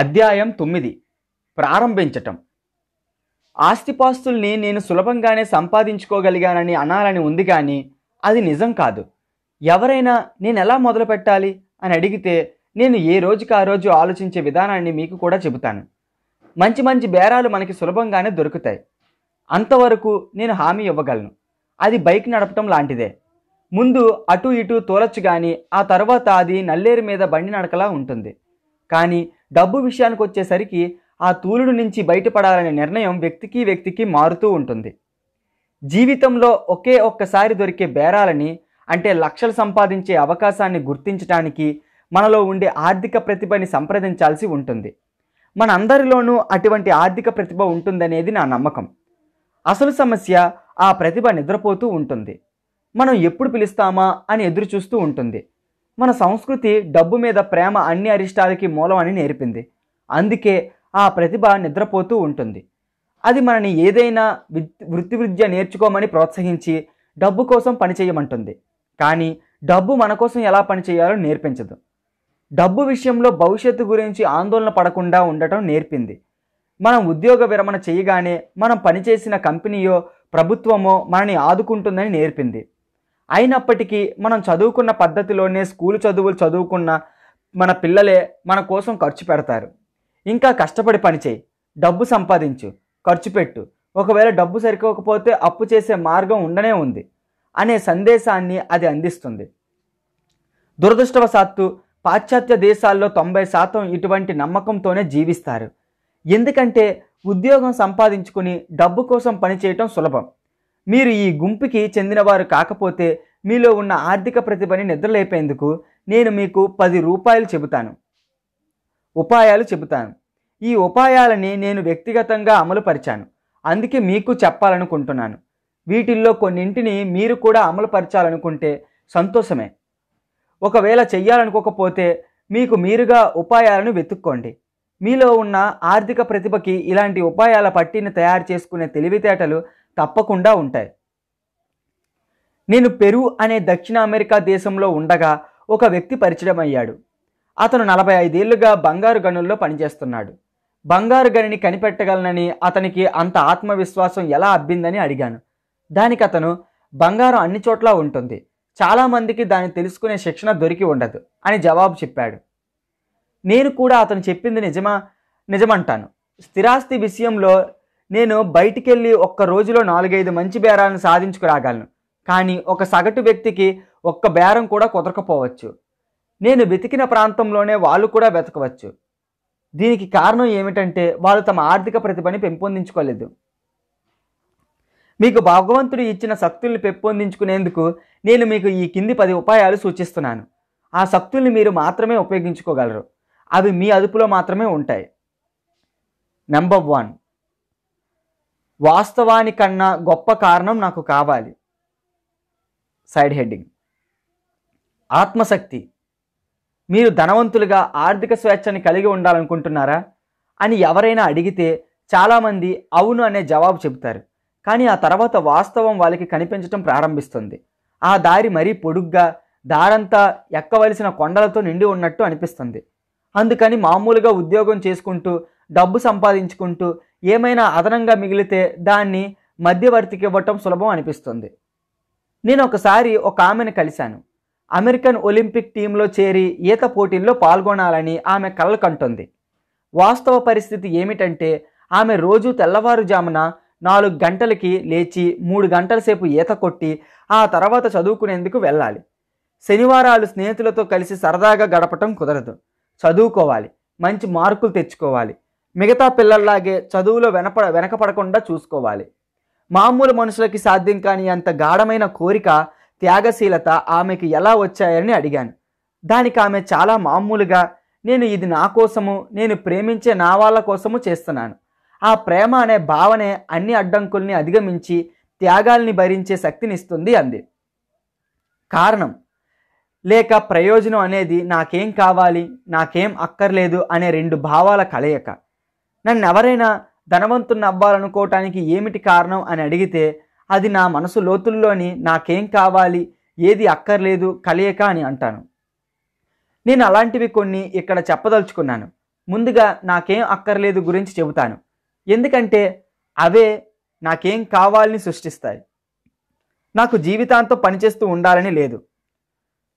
అధ్యాయం తొమ్మిది ప్రారంభించటం ఆస్తిపాస్తుల్ని నేను సులభంగానే సంపాదించుకోగలిగానని అనాలని ఉంది కానీ అది నిజం కాదు ఎవరైనా నేను ఎలా మొదలు పెట్టాలి అని అడిగితే నేను ఏ రోజుకి ఆ రోజు ఆలోచించే విధానాన్ని మీకు కూడా చెబుతాను మంచి మంచి బేరాలు మనకి సులభంగానే దొరుకుతాయి అంతవరకు నేను హామీ ఇవ్వగలను అది బైక్ నడపటం లాంటిదే ముందు అటు ఇటు తోలచ్చు కానీ ఆ తర్వాత అది నల్లేరు మీద బండి నడకలా ఉంటుంది కానీ డబ్బు విషయానికి వచ్చేసరికి ఆ తూలుడు నుంచి బయటపడాలనే నిర్ణయం వ్యక్తికి వ్యక్తికి మారుతూ ఉంటుంది జీవితంలో ఒకే ఒక్కసారి దొరికే బేరాలని అంటే లక్షలు సంపాదించే అవకాశాన్ని గుర్తించడానికి మనలో ఉండే ఆర్థిక ప్రతిభని సంప్రదించాల్సి ఉంటుంది మనందరిలోనూ అటువంటి ఆర్థిక ప్రతిభ ఉంటుందనేది నా నమ్మకం అసలు సమస్య ఆ ప్రతిభ నిద్రపోతూ ఉంటుంది మనం ఎప్పుడు పిలుస్తామా అని ఎదురు చూస్తూ ఉంటుంది మన సంస్కృతి డబ్బు మీద ప్రేమ అన్ని అరిష్టాలకి మూలమని నేర్పింది అందుకే ఆ ప్రతిభ నిద్రపోతూ ఉంటుంది అది మనని ఏదైనా వృత్తి విద్య నేర్చుకోమని ప్రోత్సహించి డబ్బు కోసం పనిచేయమంటుంది కానీ డబ్బు మన కోసం ఎలా పనిచేయాలో నేర్పించదు డబ్బు విషయంలో భవిష్యత్తు గురించి ఆందోళన పడకుండా ఉండటం నేర్పింది మనం ఉద్యోగ విరమణ చేయగానే మనం పనిచేసిన కంపెనీయో ప్రభుత్వమో మనని ఆదుకుంటుందని నేర్పింది అయినప్పటికీ మనం చదువుకున్న పద్ధతిలోనే స్కూల్ చదువులు చదువుకున్న మన పిల్లలే మన కోసం ఖర్చు పెడతారు ఇంకా కష్టపడి పనిచేయి డబ్బు సంపాదించు ఖర్చు పెట్టు ఒకవేళ డబ్బు సరిపోకపోతే అప్పు చేసే మార్గం ఉండనే ఉంది అనే సందేశాన్ని అది అందిస్తుంది దురదృష్టవశాత్తు పాశ్చాత్య దేశాల్లో తొంభై శాతం ఇటువంటి నమ్మకంతోనే జీవిస్తారు ఎందుకంటే ఉద్యోగం సంపాదించుకుని డబ్బు కోసం పనిచేయటం సులభం మీరు ఈ గుంపుకి చెందినవారు కాకపోతే మీలో ఉన్న ఆర్థిక ప్రతిభని నిద్రలేపేందుకు నేను మీకు పది రూపాయలు చెబుతాను ఉపాయాలు చెబుతాను ఈ ఉపాయాలని నేను వ్యక్తిగతంగా అమలుపరిచాను అందుకే మీకు చెప్పాలనుకుంటున్నాను వీటిల్లో కొన్నింటిని మీరు కూడా అమలుపరచాలనుకుంటే సంతోషమే ఒకవేళ చెయ్యాలనుకోకపోతే మీకు మీరుగా ఉపాయాలను వెతుక్కోండి మీలో ఉన్న ఆర్థిక ప్రతిభకి ఇలాంటి ఉపాయాల పట్టిని తయారు చేసుకునే తెలివితేటలు తప్పకుండా ఉంటాయి నేను పెరు అనే దక్షిణ అమెరికా దేశంలో ఉండగా ఒక వ్యక్తి పరిచయం అయ్యాడు అతను నలభై ఐదేళ్లుగా బంగారు గనుల్లో పనిచేస్తున్నాడు బంగారు గనిని కనిపెట్టగలనని అతనికి అంత ఆత్మవిశ్వాసం ఎలా అబ్బిందని అడిగాను దానికి అతను బంగారం అన్ని చోట్ల ఉంటుంది చాలామందికి దాన్ని తెలుసుకునే శిక్షణ దొరికి ఉండదు అని జవాబు చెప్పాడు నేను కూడా అతను చెప్పింది నిజమా నిజమంటాను స్థిరాస్తి విషయంలో నేను బయటికెళ్ళి ఒక్క రోజులో నాలుగైదు మంచి బేరాలను సాధించుకురాగలను కానీ ఒక సగటు వ్యక్తికి ఒక్క బేరం కూడా కుదరకపోవచ్చు నేను వెతికిన ప్రాంతంలోనే వాళ్ళు కూడా వెతకవచ్చు దీనికి కారణం ఏమిటంటే వాళ్ళు తమ ఆర్థిక ప్రతిభని పెంపొందించుకోలేదు మీకు భగవంతుడు ఇచ్చిన శక్తుల్ని పెంపొందించుకునేందుకు నేను మీకు ఈ కింది పది ఉపాయాలు సూచిస్తున్నాను ఆ శక్తుల్ని మీరు మాత్రమే ఉపయోగించుకోగలరు అవి మీ అదుపులో మాత్రమే ఉంటాయి నెంబర్ వన్ వాస్తవానికన్నా గొప్ప కారణం నాకు కావాలి సైడ్ హెడ్డింగ్ ఆత్మశక్తి మీరు ధనవంతులుగా ఆర్థిక స్వేచ్ఛని కలిగి ఉండాలనుకుంటున్నారా అని ఎవరైనా అడిగితే చాలామంది అవును అనే జవాబు చెబుతారు కానీ ఆ తర్వాత వాస్తవం వాళ్ళకి కనిపించటం ప్రారంభిస్తుంది ఆ దారి మరీ పొడుగ్గా దారంతా ఎక్కవలసిన కొండలతో నిండి ఉన్నట్టు అనిపిస్తుంది అందుకని మామూలుగా ఉద్యోగం చేసుకుంటూ డబ్బు సంపాదించుకుంటూ ఏమైనా అదనంగా మిగిలితే దాన్ని మధ్యవర్తికి ఇవ్వటం సులభం అనిపిస్తుంది నేను ఒకసారి ఒక ఆమెను కలిశాను అమెరికన్ ఒలింపిక్ టీంలో చేరి ఈత పోటీల్లో పాల్గొనాలని ఆమె కలలు కంటుంది వాస్తవ పరిస్థితి ఏమిటంటే ఆమె రోజు తెల్లవారుజామున నాలుగు గంటలకి లేచి మూడు గంటల సేపు ఈత కొట్టి ఆ తర్వాత చదువుకునేందుకు వెళ్ళాలి శనివారాలు స్నేహితులతో కలిసి సరదాగా గడపటం కుదరదు చదువుకోవాలి మంచి మార్కులు తెచ్చుకోవాలి మిగతా పిల్లల్లాగే చదువులో వెనపడ వెనకపడకుండా చూసుకోవాలి మామూలు మనుషులకి సాధ్యం కాని అంత గాఢమైన కోరిక త్యాగశీలత ఆమెకి ఎలా వచ్చాయని అడిగాను దానికి ఆమె చాలా మామూలుగా నేను ఇది నా కోసము నేను ప్రేమించే నా వాళ్ళ కోసము చేస్తున్నాను ఆ ప్రేమ అనే భావనే అన్ని అడ్డంకుల్ని అధిగమించి త్యాగాల్ని భరించే శక్తినిస్తుంది అంది కారణం లేక ప్రయోజనం అనేది నాకేం కావాలి నాకేం అక్కర్లేదు అనే రెండు భావాల కలయిక నన్ను ఎవరైనా ధనవంతుని అవ్వాలనుకోవటానికి ఏమిటి కారణం అని అడిగితే అది నా మనసు లోతుల్లోని నాకేం కావాలి ఏది అక్కర్లేదు కలియక అని అంటాను నేను అలాంటివి కొన్ని ఇక్కడ చెప్పదలుచుకున్నాను ముందుగా నాకేం అక్కర్లేదు గురించి చెబుతాను ఎందుకంటే అవే నాకేం కావాలని సృష్టిస్తాయి నాకు జీవితాంతం పనిచేస్తూ ఉండాలని లేదు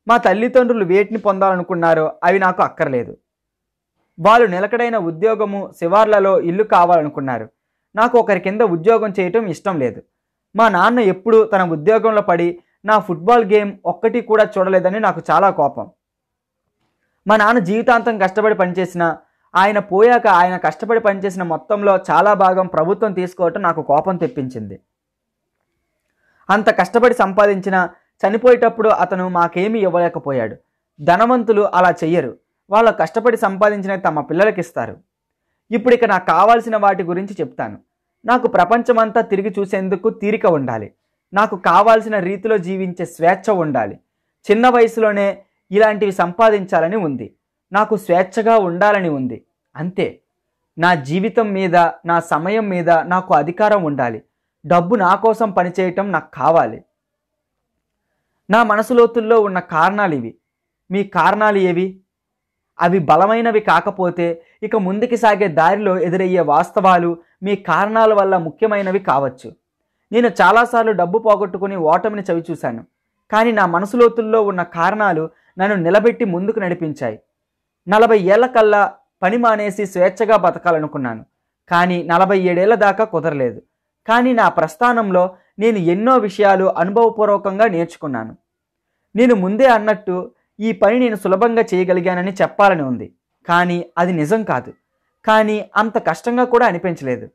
మా తల్లిదండ్రులు వేటిని పొందాలనుకున్నారో అవి నాకు అక్కర్లేదు వాళ్ళు నిలకడైన ఉద్యోగము శివార్లలో ఇల్లు కావాలనుకున్నారు నాకు ఒకరి కింద ఉద్యోగం చేయటం ఇష్టం లేదు మా నాన్న ఎప్పుడు తన ఉద్యోగంలో పడి నా ఫుట్బాల్ గేమ్ ఒక్కటి కూడా చూడలేదని నాకు చాలా కోపం మా నాన్న జీవితాంతం కష్టపడి పనిచేసిన ఆయన పోయాక ఆయన కష్టపడి పనిచేసిన మొత్తంలో చాలా భాగం ప్రభుత్వం తీసుకోవటం నాకు కోపం తెప్పించింది అంత కష్టపడి సంపాదించిన చనిపోయేటప్పుడు అతను మాకేమీ ఇవ్వలేకపోయాడు ధనవంతులు అలా చెయ్యరు వాళ్ళు కష్టపడి సంపాదించిన తమ పిల్లలకి ఇస్తారు ఇప్పుడు ఇక నాకు కావాల్సిన వాటి గురించి చెప్తాను నాకు ప్రపంచమంతా తిరిగి చూసేందుకు తీరిక ఉండాలి నాకు కావాల్సిన రీతిలో జీవించే స్వేచ్ఛ ఉండాలి చిన్న వయసులోనే ఇలాంటివి సంపాదించాలని ఉంది నాకు స్వేచ్ఛగా ఉండాలని ఉంది అంతే నా జీవితం మీద నా సమయం మీద నాకు అధికారం ఉండాలి డబ్బు నా కోసం పనిచేయటం నాకు కావాలి నా మనసులోతుల్లో ఉన్న కారణాలు ఇవి మీ కారణాలు ఏవి అవి బలమైనవి కాకపోతే ఇక ముందుకి సాగే దారిలో ఎదురయ్యే వాస్తవాలు మీ కారణాల వల్ల ముఖ్యమైనవి కావచ్చు నేను చాలాసార్లు డబ్బు పోగొట్టుకుని ఓటమిని చవి చూశాను కానీ నా మనసులోతుల్లో ఉన్న కారణాలు నన్ను నిలబెట్టి ముందుకు నడిపించాయి నలభై ఏళ్ల కల్లా పని మానేసి స్వేచ్ఛగా బతకాలనుకున్నాను కానీ నలభై ఏడేళ్ల దాకా కుదరలేదు కానీ నా ప్రస్థానంలో నేను ఎన్నో విషయాలు అనుభవపూర్వకంగా నేర్చుకున్నాను నేను ముందే అన్నట్టు ఈ పని నేను సులభంగా చేయగలిగానని చెప్పాలని ఉంది కానీ అది నిజం కాదు కానీ అంత కష్టంగా కూడా అనిపించలేదు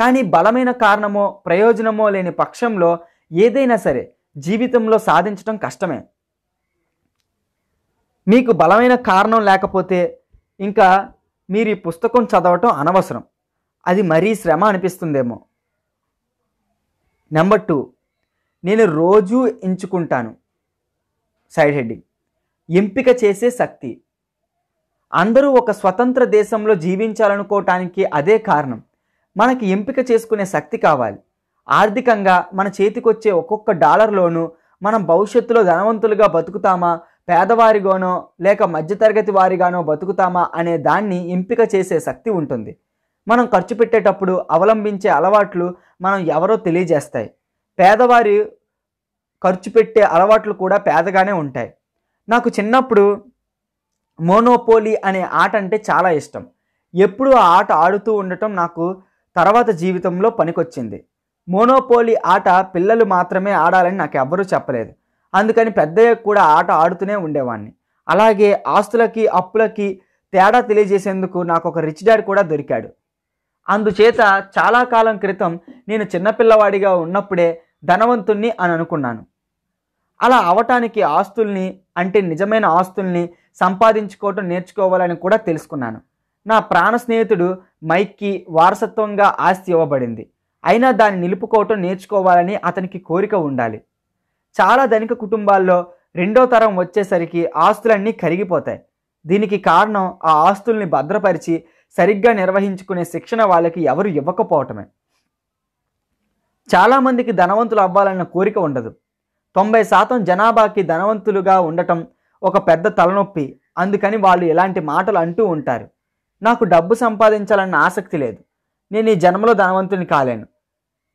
కానీ బలమైన కారణమో ప్రయోజనమో లేని పక్షంలో ఏదైనా సరే జీవితంలో సాధించడం కష్టమే మీకు బలమైన కారణం లేకపోతే ఇంకా మీరు ఈ పుస్తకం చదవటం అనవసరం అది మరీ శ్రమ అనిపిస్తుందేమో నెంబర్ టూ నేను రోజూ ఎంచుకుంటాను సైడ్ హెడ్డింగ్ ఎంపిక చేసే శక్తి అందరూ ఒక స్వతంత్ర దేశంలో జీవించాలనుకోవటానికి అదే కారణం మనకి ఎంపిక చేసుకునే శక్తి కావాలి ఆర్థికంగా మన చేతికొచ్చే ఒక్కొక్క డాలర్లోనూ మనం భవిష్యత్తులో ధనవంతులుగా బతుకుతామా పేదవారిగానో లేక మధ్యతరగతి వారిగానో బతుకుతామా అనే దాన్ని ఎంపిక చేసే శక్తి ఉంటుంది మనం ఖర్చు పెట్టేటప్పుడు అవలంబించే అలవాట్లు మనం ఎవరో తెలియజేస్తాయి పేదవారి ఖర్చు పెట్టే అలవాట్లు కూడా పేదగానే ఉంటాయి నాకు చిన్నప్పుడు మోనోపోలీ అనే ఆట అంటే చాలా ఇష్టం ఎప్పుడు ఆ ఆట ఆడుతూ ఉండటం నాకు తర్వాత జీవితంలో పనికొచ్చింది మోనోపోలీ ఆట పిల్లలు మాత్రమే ఆడాలని నాకు ఎవ్వరూ చెప్పలేదు అందుకని పెద్దయ్య కూడా ఆట ఆడుతూనే ఉండేవాడిని అలాగే ఆస్తులకి అప్పులకి తేడా తెలియజేసేందుకు నాకు ఒక రిచ్ డాడ్ కూడా దొరికాడు అందుచేత చాలా కాలం క్రితం నేను చిన్నపిల్లవాడిగా ఉన్నప్పుడే ధనవంతుణ్ణి అని అనుకున్నాను అలా అవటానికి ఆస్తుల్ని అంటే నిజమైన ఆస్తుల్ని సంపాదించుకోవటం నేర్చుకోవాలని కూడా తెలుసుకున్నాను నా ప్రాణ స్నేహితుడు మైక్కి వారసత్వంగా ఆస్తి ఇవ్వబడింది అయినా దాన్ని నిలుపుకోవటం నేర్చుకోవాలని అతనికి కోరిక ఉండాలి చాలా ధనిక కుటుంబాల్లో రెండో తరం వచ్చేసరికి ఆస్తులన్నీ కరిగిపోతాయి దీనికి కారణం ఆ ఆస్తుల్ని భద్రపరిచి సరిగ్గా నిర్వహించుకునే శిక్షణ వాళ్ళకి ఎవరు ఇవ్వకపోవటమే చాలామందికి ధనవంతులు అవ్వాలన్న కోరిక ఉండదు తొంభై శాతం జనాభాకి ధనవంతులుగా ఉండటం ఒక పెద్ద తలనొప్పి అందుకని వాళ్ళు ఇలాంటి మాటలు అంటూ ఉంటారు నాకు డబ్బు సంపాదించాలన్న ఆసక్తి లేదు నేను ఈ జన్మలో ధనవంతుని కాలేను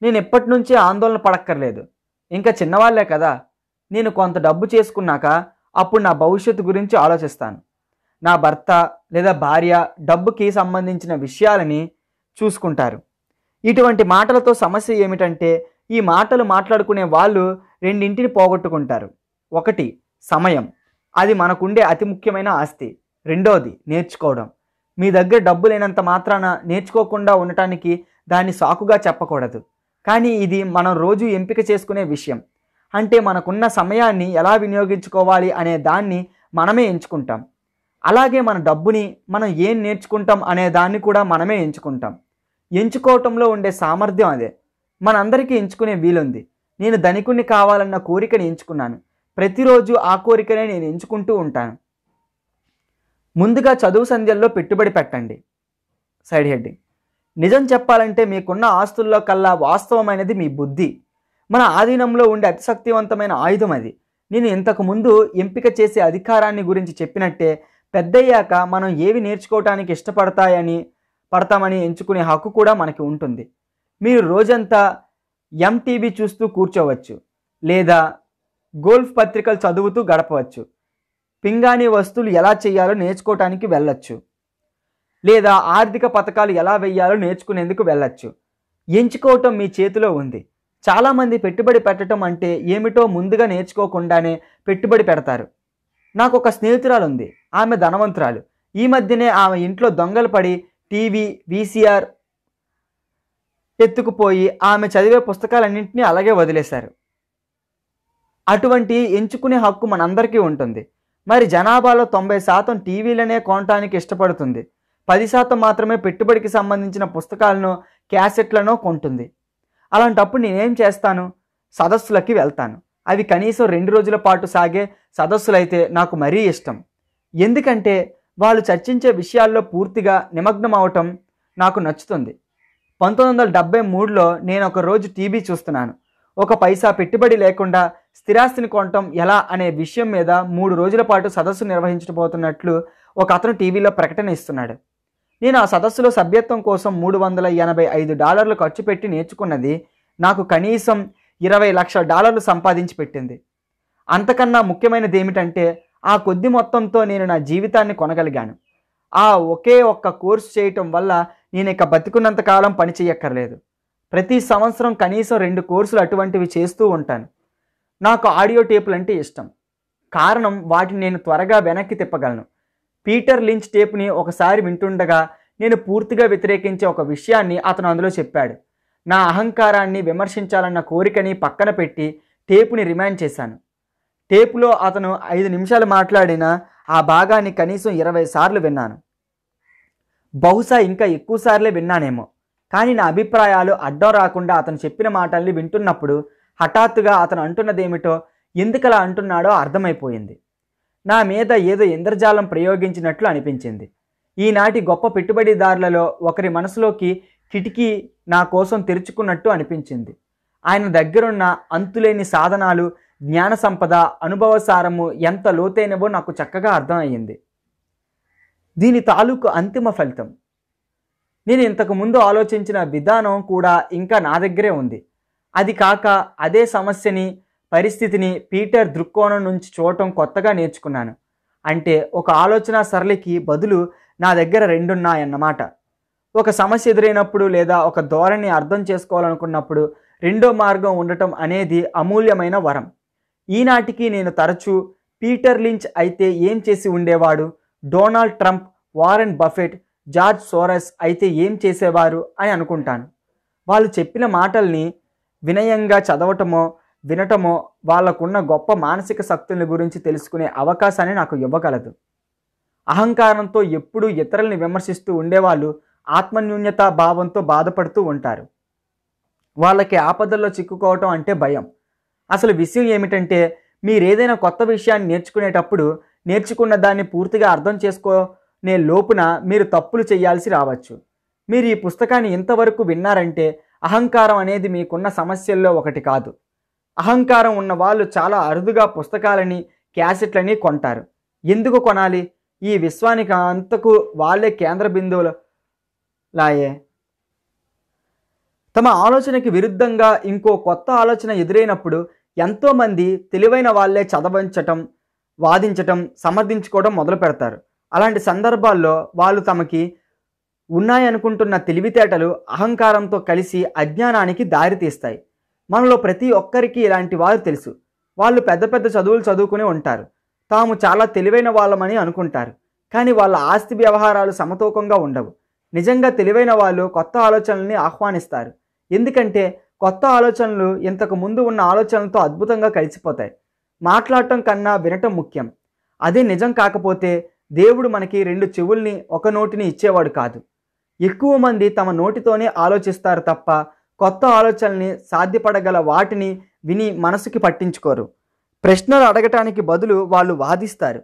నేను ఎప్పటి నుంచి ఆందోళన పడక్కర్లేదు ఇంకా చిన్నవాళ్లే కదా నేను కొంత డబ్బు చేసుకున్నాక అప్పుడు నా భవిష్యత్తు గురించి ఆలోచిస్తాను నా భర్త లేదా భార్య డబ్బుకి సంబంధించిన విషయాలని చూసుకుంటారు ఇటువంటి మాటలతో సమస్య ఏమిటంటే ఈ మాటలు మాట్లాడుకునే వాళ్ళు రెండింటిని పోగొట్టుకుంటారు ఒకటి సమయం అది మనకుండే అతి ముఖ్యమైన ఆస్తి రెండోది నేర్చుకోవడం మీ దగ్గర డబ్బు లేనంత మాత్రాన నేర్చుకోకుండా ఉండటానికి దాన్ని సాకుగా చెప్పకూడదు కానీ ఇది మనం రోజు ఎంపిక చేసుకునే విషయం అంటే మనకున్న సమయాన్ని ఎలా వినియోగించుకోవాలి అనే దాన్ని మనమే ఎంచుకుంటాం అలాగే మన డబ్బుని మనం ఏం నేర్చుకుంటాం అనే దాన్ని కూడా మనమే ఎంచుకుంటాం ఎంచుకోవటంలో ఉండే సామర్థ్యం అదే మనందరికీ ఎంచుకునే వీలుంది నేను ధనికుణ్ణి కావాలన్న కోరికని ఎంచుకున్నాను ప్రతిరోజు ఆ కోరికనే నేను ఎంచుకుంటూ ఉంటాను ముందుగా చదువు సంధ్యల్లో పెట్టుబడి పెట్టండి సైడ్ హెడ్డింగ్ నిజం చెప్పాలంటే మీకున్న ఆస్తుల్లో కల్లా వాస్తవమైనది మీ బుద్ధి మన ఆధీనంలో ఉండే అతిశక్తివంతమైన ఆయుధం అది నేను ఇంతకుముందు ఎంపిక చేసే అధికారాన్ని గురించి చెప్పినట్టే పెద్దయ్యాక మనం ఏవి నేర్చుకోవటానికి ఇష్టపడతాయని పడతామని ఎంచుకునే హక్కు కూడా మనకి ఉంటుంది మీరు రోజంతా ఎంటీవీ చూస్తూ కూర్చోవచ్చు లేదా గోల్ఫ్ పత్రికలు చదువుతూ గడపవచ్చు పింగాణి వస్తువులు ఎలా చేయాలో నేర్చుకోవటానికి వెళ్ళచ్చు లేదా ఆర్థిక పథకాలు ఎలా వేయాలో నేర్చుకునేందుకు వెళ్ళచ్చు ఎంచుకోవటం మీ చేతిలో ఉంది చాలామంది పెట్టుబడి పెట్టడం అంటే ఏమిటో ముందుగా నేర్చుకోకుండానే పెట్టుబడి పెడతారు నాకు ఒక స్నేహితురాలు ఉంది ఆమె ధనవంతురాలు ఈ మధ్యనే ఆమె ఇంట్లో దొంగలు పడి టీవీ వీసీఆర్ ఎత్తుకుపోయి ఆమె చదివే పుస్తకాలన్నింటినీ అలాగే వదిలేశారు అటువంటి ఎంచుకునే హక్కు మనందరికీ ఉంటుంది మరి జనాభాలో తొంభై శాతం టీవీలనే కొనటానికి ఇష్టపడుతుంది పది శాతం మాత్రమే పెట్టుబడికి సంబంధించిన పుస్తకాలను క్యాసెట్లను కొంటుంది అలాంటప్పుడు నేనేం చేస్తాను సదస్సులకి వెళ్తాను అవి కనీసం రెండు రోజుల పాటు సాగే సదస్సులైతే నాకు మరీ ఇష్టం ఎందుకంటే వాళ్ళు చర్చించే విషయాల్లో పూర్తిగా నిమగ్నం అవటం నాకు నచ్చుతుంది పంతొమ్మిది వందల డెబ్బై మూడులో నేను ఒక రోజు టీవీ చూస్తున్నాను ఒక పైసా పెట్టుబడి లేకుండా స్థిరాస్తిని కొనటం ఎలా అనే విషయం మీద మూడు రోజుల పాటు సదస్సు నిర్వహించబోతున్నట్లు ఒక అతను టీవీలో ప్రకటన ఇస్తున్నాడు నేను ఆ సదస్సులో సభ్యత్వం కోసం మూడు వందల ఎనభై ఐదు డాలర్లు ఖర్చు పెట్టి నేర్చుకున్నది నాకు కనీసం ఇరవై లక్షల డాలర్లు సంపాదించి పెట్టింది అంతకన్నా ముఖ్యమైనది ఏమిటంటే ఆ కొద్ది మొత్తంతో నేను నా జీవితాన్ని కొనగలిగాను ఆ ఒకే ఒక్క కోర్సు చేయటం వల్ల నేను ఇక బతికున్నంత కాలం పని చేయక్కర్లేదు ప్రతి సంవత్సరం కనీసం రెండు కోర్సులు అటువంటివి చేస్తూ ఉంటాను నాకు ఆడియో టేపులు అంటే ఇష్టం కారణం వాటిని నేను త్వరగా వెనక్కి తిప్పగలను పీటర్ లించ్ టేప్ని ఒకసారి వింటుండగా నేను పూర్తిగా వ్యతిరేకించే ఒక విషయాన్ని అతను అందులో చెప్పాడు నా అహంకారాన్ని విమర్శించాలన్న కోరికని పక్కన పెట్టి టేపుని రిమాండ్ చేశాను టేపులో అతను ఐదు నిమిషాలు మాట్లాడిన ఆ భాగాన్ని కనీసం ఇరవై సార్లు విన్నాను బహుశా ఇంకా ఎక్కువసార్లే విన్నానేమో కానీ నా అభిప్రాయాలు అడ్డం రాకుండా అతను చెప్పిన మాటల్ని వింటున్నప్పుడు హఠాత్తుగా అతను అంటున్నదేమిటో ఎందుకలా అంటున్నాడో అర్థమైపోయింది నా మీద ఏదో ఇంద్రజాలం ప్రయోగించినట్లు అనిపించింది ఈనాటి గొప్ప పెట్టుబడిదారులలో ఒకరి మనసులోకి కిటికీ నా కోసం తెరుచుకున్నట్టు అనిపించింది ఆయన దగ్గరున్న అంతులేని సాధనాలు జ్ఞాన సంపద అనుభవసారము ఎంత లోతైనవో నాకు చక్కగా అర్థమయ్యింది దీని తాలూకు అంతిమ ఫలితం నేను ఇంతకుముందు ఆలోచించిన విధానం కూడా ఇంకా నా దగ్గరే ఉంది అది కాక అదే సమస్యని పరిస్థితిని పీటర్ దృక్కోణం నుంచి చూడటం కొత్తగా నేర్చుకున్నాను అంటే ఒక ఆలోచన సరళికి బదులు నా దగ్గర రెండున్నాయన్నమాట ఒక సమస్య ఎదురైనప్పుడు లేదా ఒక ధోరణి అర్థం చేసుకోవాలనుకున్నప్పుడు రెండో మార్గం ఉండటం అనేది అమూల్యమైన వరం ఈనాటికి నేను తరచూ పీటర్ లించ్ అయితే ఏం చేసి ఉండేవాడు Donald Trump Warren Buffett George Soros అయితే ఏం చేసేవారు అని అనుకుంటాను వాళ్ళు చెప్పిన మాటల్ని వినయంగా చదవటమో వినటమో వాళ్ళకున్న గొప్ప మానసిక శక్తుల గురించి తెలుసుకునే అవకాశాన్ని నాకు ఇవ్వగలదు అహంకారంతో ఎప్పుడూ ఇతరుల్ని విమర్శిస్తూ ఉండేవాళ్ళు ఆత్మన్యూన్యతా భావంతో బాధపడుతూ ఉంటారు వాళ్ళకి ఆపదల్లో చిక్కుకోవటం అంటే భయం అసలు విషయం ఏమిటంటే మీరేదైనా కొత్త విషయాన్ని నేర్చుకునేటప్పుడు నేర్చుకున్న దాన్ని పూర్తిగా అర్థం చేసుకోనే లోపున మీరు తప్పులు చేయాల్సి రావచ్చు మీరు ఈ పుస్తకాన్ని ఇంతవరకు విన్నారంటే అహంకారం అనేది మీకున్న సమస్యల్లో ఒకటి కాదు అహంకారం ఉన్న వాళ్ళు చాలా అరుదుగా పుస్తకాలని క్యాసెట్లని కొంటారు ఎందుకు కొనాలి ఈ విశ్వానికి అంతకు వాళ్ళే కేంద్ర బిందువులు లాయే తమ ఆలోచనకి విరుద్ధంగా ఇంకో కొత్త ఆలోచన ఎదురైనప్పుడు ఎంతోమంది తెలివైన వాళ్ళే చదవించటం వాదించటం సమర్థించుకోవడం మొదలు పెడతారు అలాంటి సందర్భాల్లో వాళ్ళు తమకి ఉన్నాయనుకుంటున్న తెలివితేటలు అహంకారంతో కలిసి అజ్ఞానానికి దారితీస్తాయి మనలో ప్రతి ఒక్కరికి ఇలాంటి వారు తెలుసు వాళ్ళు పెద్ద పెద్ద చదువులు చదువుకుని ఉంటారు తాము చాలా తెలివైన వాళ్ళమని అనుకుంటారు కానీ వాళ్ళ ఆస్తి వ్యవహారాలు సమతూకంగా ఉండవు నిజంగా తెలివైన వాళ్ళు కొత్త ఆలోచనల్ని ఆహ్వానిస్తారు ఎందుకంటే కొత్త ఆలోచనలు ఇంతకు ముందు ఉన్న ఆలోచనలతో అద్భుతంగా కలిసిపోతాయి మాట్లాడటం కన్నా వినటం ముఖ్యం అదే నిజం కాకపోతే దేవుడు మనకి రెండు చెవుల్ని ఒక నోటిని ఇచ్చేవాడు కాదు ఎక్కువ మంది తమ నోటితోనే ఆలోచిస్తారు తప్ప కొత్త ఆలోచనల్ని సాధ్యపడగల వాటిని విని మనసుకి పట్టించుకోరు ప్రశ్నలు అడగటానికి బదులు వాళ్ళు వాదిస్తారు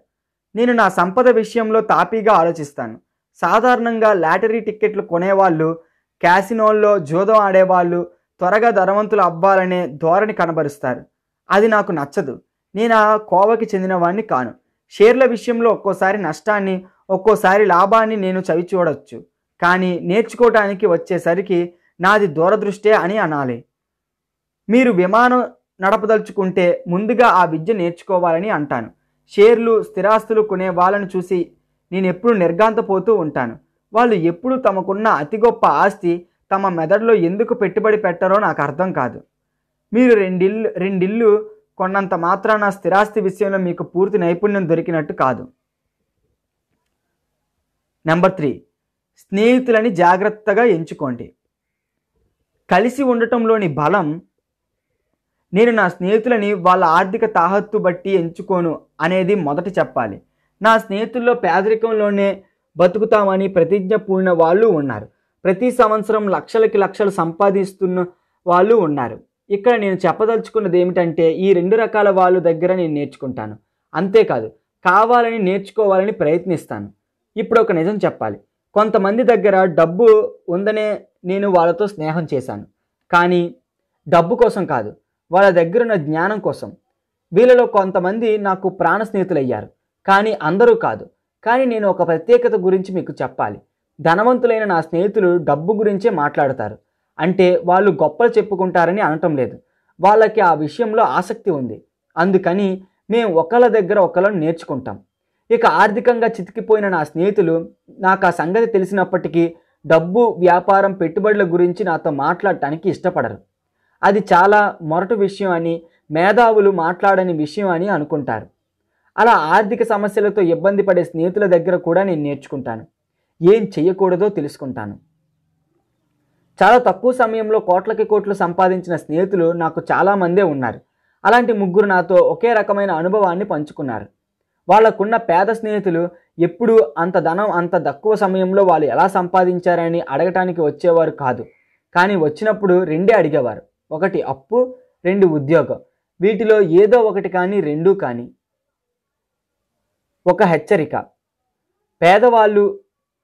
నేను నా సంపద విషయంలో తాపీగా ఆలోచిస్తాను సాధారణంగా లాటరీ టిక్కెట్లు కొనేవాళ్ళు క్యాసినోల్లో జూదం ఆడేవాళ్ళు త్వరగా ధనవంతులు అవ్వాలనే ధోరణి కనబరుస్తారు అది నాకు నచ్చదు నేను ఆ కోవకి చెందిన వాడిని కాను షేర్ల విషయంలో ఒక్కోసారి నష్టాన్ని ఒక్కోసారి లాభాన్ని నేను చవి చూడొచ్చు కానీ నేర్చుకోవటానికి వచ్చేసరికి నాది దూరదృష్టే అని అనాలి మీరు విమానం నడపదలుచుకుంటే ముందుగా ఆ విద్య నేర్చుకోవాలని అంటాను షేర్లు స్థిరాస్తులు కొనే వాళ్ళను చూసి నేను ఎప్పుడు నిర్గాంతపోతూ ఉంటాను వాళ్ళు ఎప్పుడు తమకున్న అతి గొప్ప ఆస్తి తమ మెదడులో ఎందుకు పెట్టుబడి పెట్టారో నాకు అర్థం కాదు మీరు రెండిల్లు రెండిల్లు కొన్నంత మాత్రాన స్థిరాస్తి విషయంలో మీకు పూర్తి నైపుణ్యం దొరికినట్టు కాదు నెంబర్ త్రీ స్నేహితులని జాగ్రత్తగా ఎంచుకోండి కలిసి ఉండటంలోని బలం నేను నా స్నేహితులని వాళ్ళ ఆర్థిక తాహత్తు బట్టి ఎంచుకోను అనేది మొదట చెప్పాలి నా స్నేహితుల్లో పేదరికంలోనే బతుకుతామని ప్రతిజ్ఞ పూడిన వాళ్ళు ఉన్నారు ప్రతి సంవత్సరం లక్షలకి లక్షలు సంపాదిస్తున్న వాళ్ళు ఉన్నారు ఇక్కడ నేను చెప్పదలుచుకున్నది ఏమిటంటే ఈ రెండు రకాల వాళ్ళ దగ్గర నేను నేర్చుకుంటాను అంతేకాదు కావాలని నేర్చుకోవాలని ప్రయత్నిస్తాను ఇప్పుడు ఒక నిజం చెప్పాలి కొంతమంది దగ్గర డబ్బు ఉందనే నేను వాళ్ళతో స్నేహం చేశాను కానీ డబ్బు కోసం కాదు వాళ్ళ దగ్గర ఉన్న జ్ఞానం కోసం వీళ్ళలో కొంతమంది నాకు ప్రాణ స్నేహితులయ్యారు కానీ అందరూ కాదు కానీ నేను ఒక ప్రత్యేకత గురించి మీకు చెప్పాలి ధనవంతులైన నా స్నేహితులు డబ్బు గురించే మాట్లాడతారు అంటే వాళ్ళు గొప్పలు చెప్పుకుంటారని అనటం లేదు వాళ్ళకి ఆ విషయంలో ఆసక్తి ఉంది అందుకని మేము ఒకళ్ళ దగ్గర ఒకళ్ళని నేర్చుకుంటాం ఇక ఆర్థికంగా చితికిపోయిన నా స్నేహితులు నాకు ఆ సంగతి తెలిసినప్పటికీ డబ్బు వ్యాపారం పెట్టుబడుల గురించి నాతో మాట్లాడటానికి ఇష్టపడరు అది చాలా మొరటు విషయం అని మేధావులు మాట్లాడని విషయం అని అనుకుంటారు అలా ఆర్థిక సమస్యలతో ఇబ్బంది పడే స్నేహితుల దగ్గర కూడా నేను నేర్చుకుంటాను ఏం చేయకూడదో తెలుసుకుంటాను చాలా తక్కువ సమయంలో కోట్లకి కోట్లు సంపాదించిన స్నేహితులు నాకు చాలామందే ఉన్నారు అలాంటి ముగ్గురు నాతో ఒకే రకమైన అనుభవాన్ని పంచుకున్నారు వాళ్లకున్న పేద స్నేహితులు ఎప్పుడు అంత ధనం అంత తక్కువ సమయంలో వాళ్ళు ఎలా సంపాదించారని అడగటానికి వచ్చేవారు కాదు కానీ వచ్చినప్పుడు రెండే అడిగేవారు ఒకటి అప్పు రెండు ఉద్యోగం వీటిలో ఏదో ఒకటి కానీ రెండూ కానీ ఒక హెచ్చరిక పేదవాళ్ళు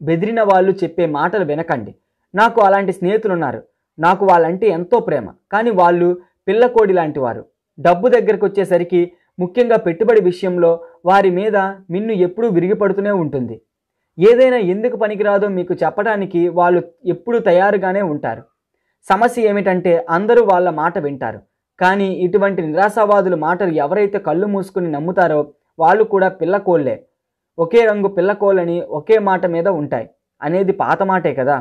బెదిరిన వాళ్ళు చెప్పే మాటలు వినకండి నాకు అలాంటి స్నేహితులు ఉన్నారు నాకు వాళ్ళంటే ఎంతో ప్రేమ కానీ వాళ్ళు పిల్లకోడి లాంటి వారు డబ్బు దగ్గరకు వచ్చేసరికి ముఖ్యంగా పెట్టుబడి విషయంలో వారి మీద మిన్ను ఎప్పుడూ విరిగిపడుతూనే ఉంటుంది ఏదైనా ఎందుకు పనికిరాదో మీకు చెప్పడానికి వాళ్ళు ఎప్పుడూ తయారుగానే ఉంటారు సమస్య ఏమిటంటే అందరూ వాళ్ళ మాట వింటారు కానీ ఇటువంటి నిరాశావాదులు మాటలు ఎవరైతే కళ్ళు మూసుకుని నమ్ముతారో వాళ్ళు కూడా పిల్లకోళ్లే ఒకే రంగు పిల్లకోళ్ళని ఒకే మాట మీద ఉంటాయి అనేది పాత మాటే కదా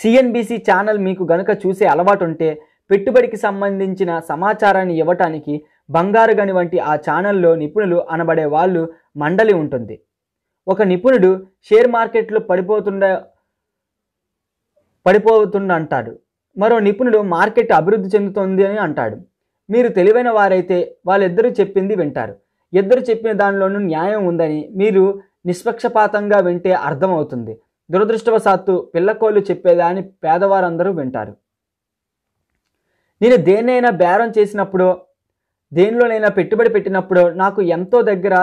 సిఎన్బిసి ఛానల్ మీకు గనుక చూసే అలవాటు ఉంటే పెట్టుబడికి సంబంధించిన సమాచారాన్ని ఇవ్వటానికి బంగారు గని వంటి ఆ ఛానల్లో నిపుణులు అనబడే వాళ్ళు మండలి ఉంటుంది ఒక నిపుణుడు షేర్ మార్కెట్లో పడిపోతుండ పడిపోతుండ మరో నిపుణుడు మార్కెట్ అభివృద్ధి చెందుతుంది అని అంటాడు మీరు తెలివైన వారైతే వాళ్ళిద్దరూ చెప్పింది వింటారు ఇద్దరు చెప్పిన దానిలోనూ న్యాయం ఉందని మీరు నిష్పక్షపాతంగా వింటే అర్థమవుతుంది దురదృష్టవశాత్తు పిల్లకోళ్ళు చెప్పేదాన్ని పేదవారందరూ వింటారు నేను దేన్నైనా బేరం చేసినప్పుడు దేనిలోనైనా పెట్టుబడి పెట్టినప్పుడు నాకు ఎంతో దగ్గర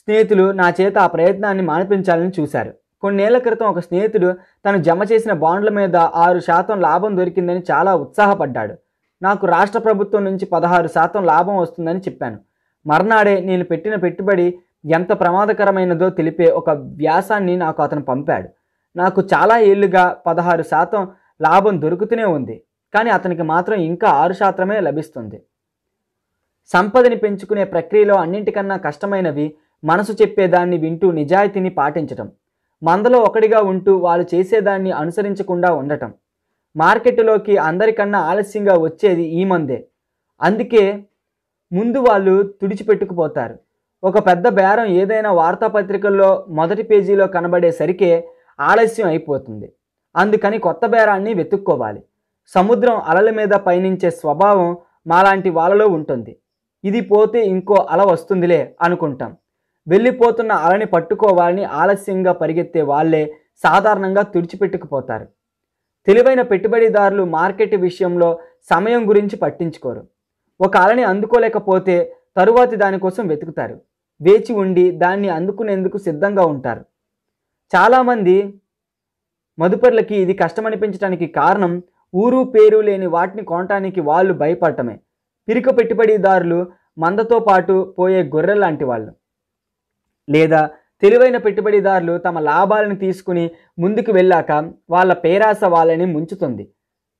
స్నేహితులు నా చేత ఆ ప్రయత్నాన్ని మానిపించాలని చూశారు కొన్నేళ్ల క్రితం ఒక స్నేహితుడు తను జమ చేసిన బాండ్ల మీద ఆరు శాతం లాభం దొరికిందని చాలా ఉత్సాహపడ్డాడు నాకు రాష్ట్ర ప్రభుత్వం నుంచి పదహారు శాతం లాభం వస్తుందని చెప్పాను మర్నాడే నేను పెట్టిన పెట్టుబడి ఎంత ప్రమాదకరమైనదో తెలిపే ఒక వ్యాసాన్ని నాకు అతను పంపాడు నాకు చాలా ఏళ్ళుగా పదహారు శాతం లాభం దొరుకుతూనే ఉంది కానీ అతనికి మాత్రం ఇంకా ఆరు శాతమే లభిస్తుంది సంపదని పెంచుకునే ప్రక్రియలో అన్నింటికన్నా కష్టమైనవి మనసు చెప్పేదాన్ని వింటూ నిజాయితీని పాటించటం మందలో ఒకటిగా ఉంటూ వాళ్ళు చేసేదాన్ని అనుసరించకుండా ఉండటం మార్కెట్లోకి అందరికన్నా ఆలస్యంగా వచ్చేది ఈ మందే అందుకే ముందు వాళ్ళు తుడిచిపెట్టుకుపోతారు ఒక పెద్ద బేరం ఏదైనా వార్తాపత్రికల్లో మొదటి పేజీలో కనబడేసరికే ఆలస్యం అయిపోతుంది అందుకని కొత్త బేరాన్ని వెతుక్కోవాలి సముద్రం అలల మీద పయనించే స్వభావం మాలాంటి వాళ్ళలో ఉంటుంది ఇది పోతే ఇంకో అల వస్తుందిలే అనుకుంటాం వెళ్ళిపోతున్న అలని పట్టుకోవాలని ఆలస్యంగా పరిగెత్తే వాళ్ళే సాధారణంగా తుడిచిపెట్టుకుపోతారు తెలివైన పెట్టుబడిదారులు మార్కెట్ విషయంలో సమయం గురించి పట్టించుకోరు ఒక అలని అందుకోలేకపోతే తరువాతి దానికోసం వెతుకుతారు వేచి ఉండి దాన్ని అందుకునేందుకు సిద్ధంగా ఉంటారు చాలామంది మదుపర్లకి ఇది కష్టమనిపించడానికి కారణం ఊరు పేరు లేని వాటిని కొనటానికి వాళ్ళు భయపడటమే పిరిక పెట్టుబడిదారులు మందతో పాటు పోయే గొర్రె లాంటి వాళ్ళు లేదా తెలివైన పెట్టుబడిదారులు తమ లాభాలను తీసుకుని ముందుకు వెళ్ళాక వాళ్ళ పేరాస వాళ్ళని ముంచుతుంది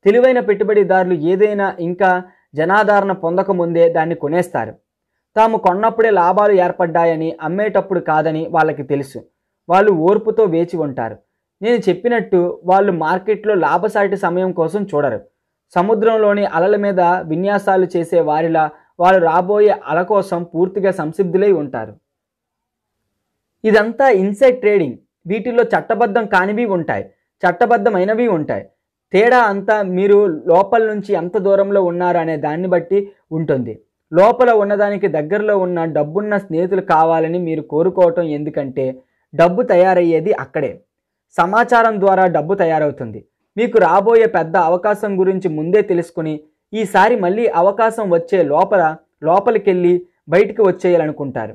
తెలివైన పెట్టుబడిదారులు ఏదైనా ఇంకా జనాదరణ పొందకముందే దాన్ని కొనేస్తారు తాము కొన్నప్పుడే లాభాలు ఏర్పడ్డాయని అమ్మేటప్పుడు కాదని వాళ్ళకి తెలుసు వాళ్ళు ఓర్పుతో వేచి ఉంటారు నేను చెప్పినట్టు వాళ్ళు మార్కెట్లో లాభసాటి సమయం కోసం చూడరు సముద్రంలోని అలల మీద విన్యాసాలు చేసే వారిలా వాళ్ళు రాబోయే అల కోసం పూర్తిగా సంసిద్ధులై ఉంటారు ఇదంతా ఇన్సైడ్ ట్రేడింగ్ వీటిల్లో చట్టబద్ధం కానివి ఉంటాయి చట్టబద్ధమైనవి ఉంటాయి తేడా అంతా మీరు లోపల నుంచి ఎంత దూరంలో ఉన్నారనే దాన్ని బట్టి ఉంటుంది లోపల ఉన్నదానికి దగ్గరలో ఉన్న డబ్బున్న స్నేహితులు కావాలని మీరు కోరుకోవటం ఎందుకంటే డబ్బు తయారయ్యేది అక్కడే సమాచారం ద్వారా డబ్బు తయారవుతుంది మీకు రాబోయే పెద్ద అవకాశం గురించి ముందే తెలుసుకుని ఈసారి మళ్ళీ అవకాశం వచ్చే లోపల లోపలికెళ్ళి బయటికి వచ్చేయాలనుకుంటారు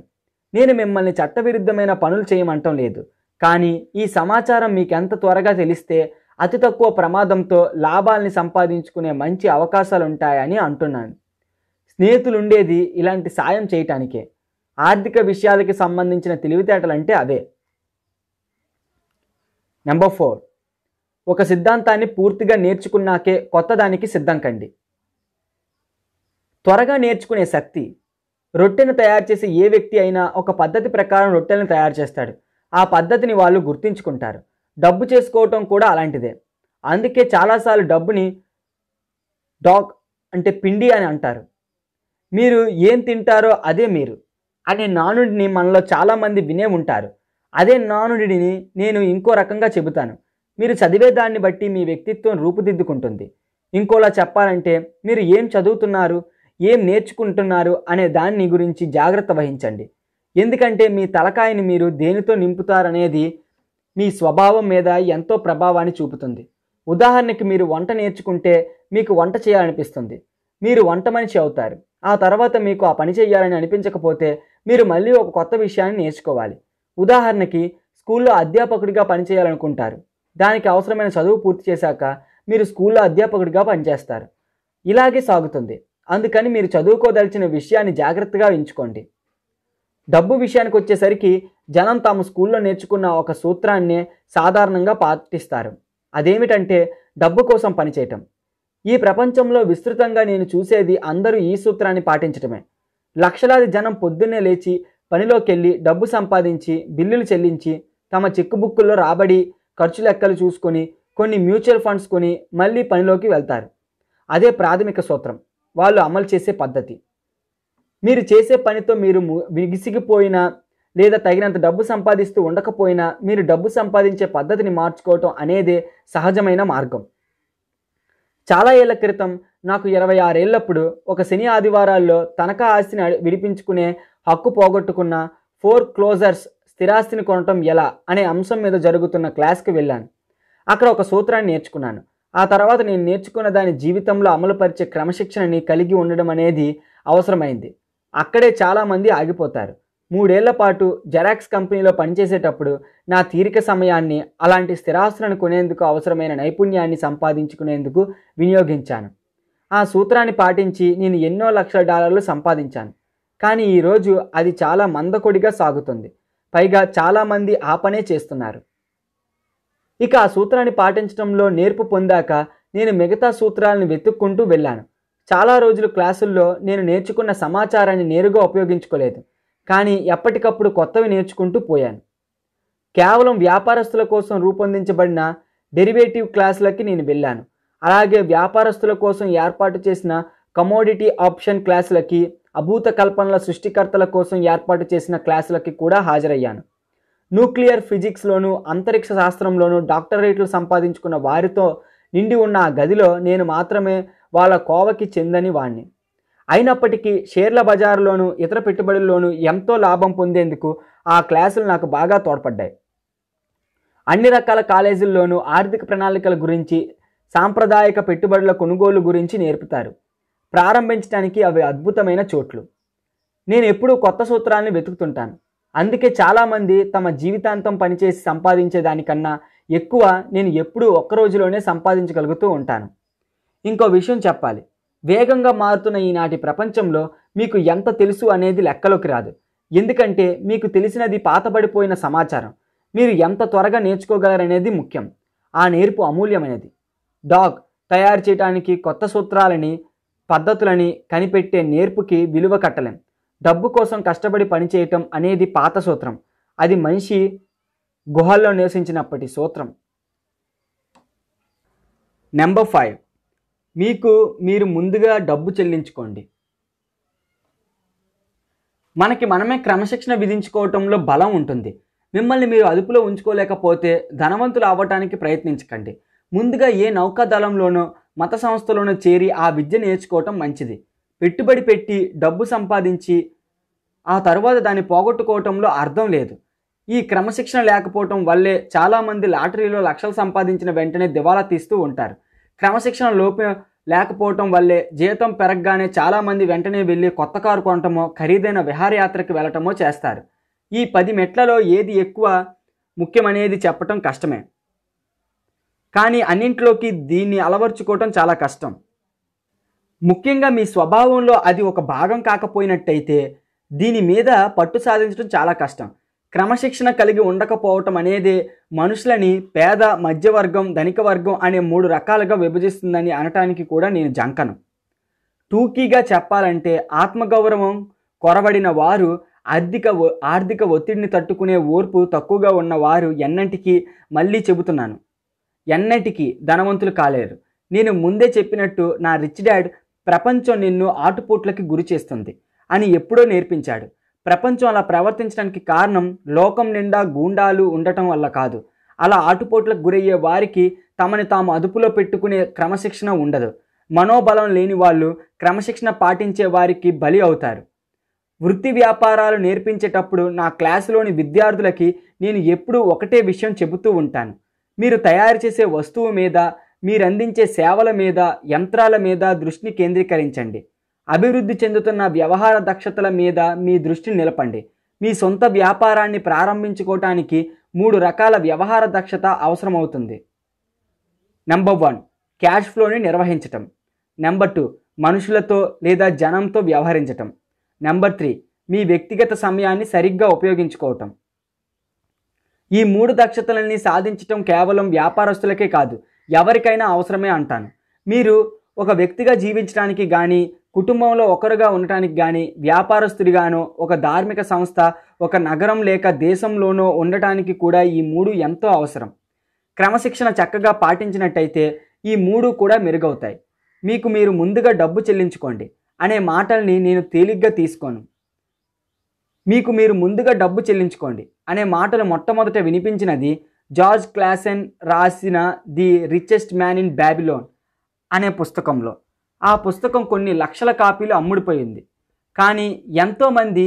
నేను మిమ్మల్ని చట్టవిరుద్ధమైన పనులు చేయమంటం లేదు కానీ ఈ సమాచారం మీకెంత త్వరగా తెలిస్తే అతి తక్కువ ప్రమాదంతో లాభాల్ని సంపాదించుకునే మంచి అవకాశాలుంటాయని అంటున్నాను స్నేహితులు ఉండేది ఇలాంటి సాయం చేయటానికే ఆర్థిక విషయాలకి సంబంధించిన తెలివితేటలు అంటే అవే నెంబర్ ఫోర్ ఒక సిద్ధాంతాన్ని పూర్తిగా నేర్చుకున్నాకే కొత్తదానికి సిద్ధం కండి త్వరగా నేర్చుకునే శక్తి రొట్టెను తయారు చేసే ఏ వ్యక్తి అయినా ఒక పద్ధతి ప్రకారం రొట్టెలను తయారు చేస్తాడు ఆ పద్ధతిని వాళ్ళు గుర్తించుకుంటారు డబ్బు చేసుకోవటం కూడా అలాంటిదే అందుకే చాలాసార్లు డబ్బుని డాగ్ అంటే పిండి అని అంటారు మీరు ఏం తింటారో అదే మీరు అనే నానుడిని మనలో చాలామంది వినే ఉంటారు అదే నానుడిని నేను ఇంకో రకంగా చెబుతాను మీరు చదివే దాన్ని బట్టి మీ వ్యక్తిత్వం రూపుదిద్దుకుంటుంది ఇంకోలా చెప్పాలంటే మీరు ఏం చదువుతున్నారు ఏం నేర్చుకుంటున్నారు అనే దాన్ని గురించి జాగ్రత్త వహించండి ఎందుకంటే మీ తలకాయని మీరు దేనితో నింపుతారనేది మీ స్వభావం మీద ఎంతో ప్రభావాన్ని చూపుతుంది ఉదాహరణకి మీరు వంట నేర్చుకుంటే మీకు వంట చేయాలనిపిస్తుంది మీరు వంట మనిషి అవుతారు ఆ తర్వాత మీకు ఆ పని చేయాలని అనిపించకపోతే మీరు మళ్ళీ ఒక కొత్త విషయాన్ని నేర్చుకోవాలి ఉదాహరణకి స్కూల్లో అధ్యాపకుడిగా పనిచేయాలనుకుంటారు దానికి అవసరమైన చదువు పూర్తి చేశాక మీరు స్కూల్లో అధ్యాపకుడిగా పనిచేస్తారు ఇలాగే సాగుతుంది అందుకని మీరు చదువుకోదలిచిన విషయాన్ని జాగ్రత్తగా ఎంచుకోండి డబ్బు విషయానికి వచ్చేసరికి జనం తాము స్కూల్లో నేర్చుకున్న ఒక సూత్రాన్నే సాధారణంగా పాటిస్తారు అదేమిటంటే డబ్బు కోసం పనిచేయటం ఈ ప్రపంచంలో విస్తృతంగా నేను చూసేది అందరూ ఈ సూత్రాన్ని పాటించటమే లక్షలాది జనం పొద్దున్నే లేచి పనిలోకెళ్ళి డబ్బు సంపాదించి బిల్లులు చెల్లించి తమ బుక్కుల్లో రాబడి ఖర్చు లెక్కలు చూసుకొని కొన్ని మ్యూచువల్ ఫండ్స్ కొని మళ్ళీ పనిలోకి వెళ్తారు అదే ప్రాథమిక సూత్రం వాళ్ళు అమలు చేసే పద్ధతి మీరు చేసే పనితో మీరు విగిసిగిపోయినా లేదా తగినంత డబ్బు సంపాదిస్తూ ఉండకపోయినా మీరు డబ్బు సంపాదించే పద్ధతిని మార్చుకోవటం అనేదే సహజమైన మార్గం చాలా ఏళ్ల క్రితం నాకు ఇరవై ఆరేళ్లప్పుడు ఒక శని ఆదివారాల్లో తనఖా ఆస్తిని విడిపించుకునే హక్కు పోగొట్టుకున్న ఫోర్ క్లోజర్స్ స్థిరాస్తిని కొనటం ఎలా అనే అంశం మీద జరుగుతున్న క్లాస్కి వెళ్ళాను అక్కడ ఒక సూత్రాన్ని నేర్చుకున్నాను ఆ తర్వాత నేను నేర్చుకున్న దాని జీవితంలో అమలుపరిచే క్రమశిక్షణని కలిగి ఉండడం అనేది అవసరమైంది అక్కడే చాలామంది ఆగిపోతారు మూడేళ్ల పాటు జెరాక్స్ కంపెనీలో పనిచేసేటప్పుడు నా తీరిక సమయాన్ని అలాంటి స్థిరాస్తులను కొనేందుకు అవసరమైన నైపుణ్యాన్ని సంపాదించుకునేందుకు వినియోగించాను ఆ సూత్రాన్ని పాటించి నేను ఎన్నో లక్షల డాలర్లు సంపాదించాను కానీ ఈరోజు అది చాలా మందకొడిగా సాగుతుంది పైగా చాలామంది ఆ పనే చేస్తున్నారు ఇక ఆ సూత్రాన్ని పాటించడంలో నేర్పు పొందాక నేను మిగతా సూత్రాలను వెతుక్కుంటూ వెళ్ళాను చాలా రోజులు క్లాసుల్లో నేను నేర్చుకున్న సమాచారాన్ని నేరుగా ఉపయోగించుకోలేదు కానీ ఎప్పటికప్పుడు కొత్తవి నేర్చుకుంటూ పోయాను కేవలం వ్యాపారస్తుల కోసం రూపొందించబడిన డెరివేటివ్ క్లాసులకి నేను వెళ్ళాను అలాగే వ్యాపారస్తుల కోసం ఏర్పాటు చేసిన కమోడిటీ ఆప్షన్ క్లాసులకి అభూత కల్పనల సృష్టికర్తల కోసం ఏర్పాటు చేసిన క్లాసులకి కూడా హాజరయ్యాను న్యూక్లియర్ ఫిజిక్స్లోనూ అంతరిక్ష శాస్త్రంలోనూ డాక్టరేట్లు సంపాదించుకున్న వారితో నిండి ఉన్న ఆ గదిలో నేను మాత్రమే వాళ్ళ కోవకి చెందని వాణ్ణి అయినప్పటికీ షేర్ల బజార్లోనూ ఇతర పెట్టుబడుల్లోనూ ఎంతో లాభం పొందేందుకు ఆ క్లాసులు నాకు బాగా తోడ్పడ్డాయి అన్ని రకాల కాలేజీల్లోనూ ఆర్థిక ప్రణాళికల గురించి సాంప్రదాయక పెట్టుబడుల కొనుగోలు గురించి నేర్పుతారు ప్రారంభించడానికి అవి అద్భుతమైన చోట్లు నేను ఎప్పుడూ కొత్త సూత్రాన్ని వెతుకుతుంటాను అందుకే చాలామంది తమ జీవితాంతం పనిచేసి సంపాదించే దానికన్నా ఎక్కువ నేను ఎప్పుడూ ఒక్క రోజులోనే సంపాదించగలుగుతూ ఉంటాను ఇంకో విషయం చెప్పాలి వేగంగా మారుతున్న ఈనాటి ప్రపంచంలో మీకు ఎంత తెలుసు అనేది లెక్కలోకి రాదు ఎందుకంటే మీకు తెలిసినది పాతబడిపోయిన సమాచారం మీరు ఎంత త్వరగా నేర్చుకోగలరనేది ముఖ్యం ఆ నేర్పు అమూల్యమైనది డాగ్ తయారు చేయడానికి కొత్త సూత్రాలని పద్ధతులని కనిపెట్టే నేర్పుకి విలువ కట్టలేం డబ్బు కోసం కష్టపడి పనిచేయటం అనేది పాత సూత్రం అది మనిషి గుహల్లో నివసించినప్పటి సూత్రం నెంబర్ ఫైవ్ మీకు మీరు ముందుగా డబ్బు చెల్లించుకోండి మనకి మనమే క్రమశిక్షణ విధించుకోవటంలో బలం ఉంటుంది మిమ్మల్ని మీరు అదుపులో ఉంచుకోలేకపోతే ధనవంతులు అవ్వటానికి ప్రయత్నించకండి ముందుగా ఏ నౌకాదళంలోనో మత సంస్థలోనో చేరి ఆ విద్య నేర్చుకోవటం మంచిది పెట్టుబడి పెట్టి డబ్బు సంపాదించి ఆ తర్వాత దాన్ని పోగొట్టుకోవటంలో అర్థం లేదు ఈ క్రమశిక్షణ లేకపోవటం వల్లే చాలామంది లాటరీలో లక్షలు సంపాదించిన వెంటనే దివాలా తీస్తూ ఉంటారు క్రమశిక్షణ లోపం లేకపోవటం వల్లే జీతం పెరగగానే చాలామంది వెంటనే వెళ్ళి కొత్త కారు కొనటమో ఖరీదైన విహారయాత్రకి వెళ్ళటమో చేస్తారు ఈ పది మెట్లలో ఏది ఎక్కువ ముఖ్యమనేది చెప్పటం కష్టమే కానీ అన్నింటిలోకి దీన్ని అలవర్చుకోవటం చాలా కష్టం ముఖ్యంగా మీ స్వభావంలో అది ఒక భాగం కాకపోయినట్టయితే దీని మీద పట్టు సాధించడం చాలా కష్టం క్రమశిక్షణ కలిగి ఉండకపోవటం అనేది మనుషులని పేద మధ్యవర్గం ధనిక వర్గం అనే మూడు రకాలుగా విభజిస్తుందని అనటానికి కూడా నేను జంకను టూకీగా చెప్పాలంటే ఆత్మగౌరవం కొరబడిన వారు ఆర్థిక ఆర్థిక ఒత్తిడిని తట్టుకునే ఓర్పు తక్కువగా ఉన్నవారు ఎన్నటికీ మళ్ళీ చెబుతున్నాను ఎన్నటికీ ధనవంతులు కాలేరు నేను ముందే చెప్పినట్టు నా రిచ్ డాడ్ ప్రపంచం నిన్ను ఆటుపోట్లకి గురి చేస్తుంది అని ఎప్పుడో నేర్పించాడు ప్రపంచం అలా ప్రవర్తించడానికి కారణం లోకం నిండా గూండాలు ఉండటం వల్ల కాదు అలా ఆటుపోట్లకు గురయ్యే వారికి తమని తాము అదుపులో పెట్టుకునే క్రమశిక్షణ ఉండదు మనోబలం లేని వాళ్ళు క్రమశిక్షణ పాటించే వారికి బలి అవుతారు వృత్తి వ్యాపారాలు నేర్పించేటప్పుడు నా క్లాసులోని విద్యార్థులకి నేను ఎప్పుడూ ఒకటే విషయం చెబుతూ ఉంటాను మీరు తయారు చేసే వస్తువు మీద మీరందించే సేవల మీద యంత్రాల మీద దృష్టిని కేంద్రీకరించండి అభివృద్ధి చెందుతున్న వ్యవహార దక్షతల మీద మీ దృష్టి నిలపండి మీ సొంత వ్యాపారాన్ని ప్రారంభించుకోవటానికి మూడు రకాల వ్యవహార దక్షత అవసరమవుతుంది నెంబర్ వన్ క్యాష్ ఫ్లోని నిర్వహించటం నెంబర్ టూ మనుషులతో లేదా జనంతో వ్యవహరించటం నెంబర్ త్రీ మీ వ్యక్తిగత సమయాన్ని సరిగ్గా ఉపయోగించుకోవటం ఈ మూడు దక్షతలని సాధించటం కేవలం వ్యాపారస్తులకే కాదు ఎవరికైనా అవసరమే అంటాను మీరు ఒక వ్యక్తిగా జీవించడానికి కానీ కుటుంబంలో ఒకరుగా ఉండటానికి కానీ వ్యాపారస్తుడిగానో ఒక ధార్మిక సంస్థ ఒక నగరం లేక దేశంలోనో ఉండటానికి కూడా ఈ మూడు ఎంతో అవసరం క్రమశిక్షణ చక్కగా పాటించినట్టయితే ఈ మూడు కూడా మెరుగవుతాయి మీకు మీరు ముందుగా డబ్బు చెల్లించుకోండి అనే మాటల్ని నేను తేలిగ్గా తీసుకోను మీకు మీరు ముందుగా డబ్బు చెల్లించుకోండి అనే మాటలు మొట్టమొదట వినిపించినది జార్జ్ క్లాసెన్ రాసిన the richest man in Babylon అనే పుస్తకంలో ఆ పుస్తకం కొన్ని లక్షల కాపీలు అమ్ముడిపోయింది కానీ ఎంతోమంది